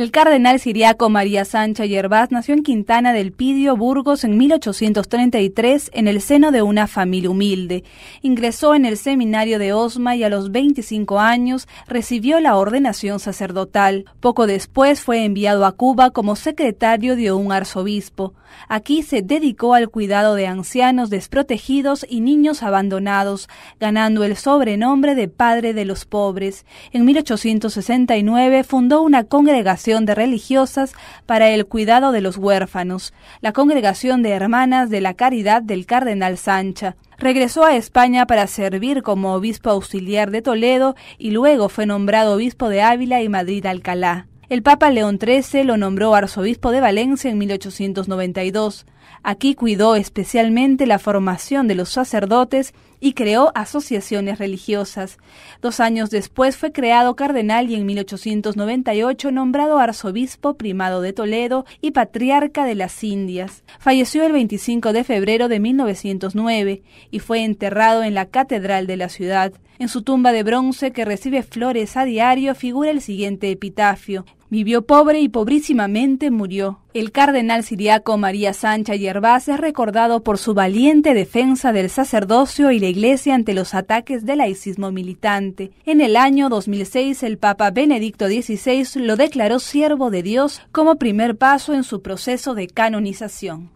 El cardenal siriaco María Sancha Yerbás nació en Quintana del Pidio, Burgos, en 1833, en el seno de una familia humilde. Ingresó en el seminario de Osma y a los 25 años recibió la ordenación sacerdotal. Poco después fue enviado a Cuba como secretario de un arzobispo. Aquí se dedicó al cuidado de ancianos desprotegidos y niños abandonados, ganando el sobrenombre de Padre de los Pobres. En 1869 fundó una congregación de Religiosas para el Cuidado de los Huérfanos, la Congregación de Hermanas de la Caridad del Cardenal Sancha. Regresó a España para servir como obispo auxiliar de Toledo y luego fue nombrado obispo de Ávila y Madrid-Alcalá. El Papa León XIII lo nombró arzobispo de Valencia en 1892. Aquí cuidó especialmente la formación de los sacerdotes y creó asociaciones religiosas. Dos años después fue creado cardenal y en 1898 nombrado arzobispo primado de Toledo y patriarca de las Indias. Falleció el 25 de febrero de 1909 y fue enterrado en la catedral de la ciudad. En su tumba de bronce que recibe flores a diario figura el siguiente epitafio. Vivió pobre y pobrísimamente murió. El cardenal siriaco María Sancha Yerbás es recordado por su valiente defensa del sacerdocio y la iglesia ante los ataques del laicismo militante. En el año 2006 el Papa Benedicto XVI lo declaró siervo de Dios como primer paso en su proceso de canonización.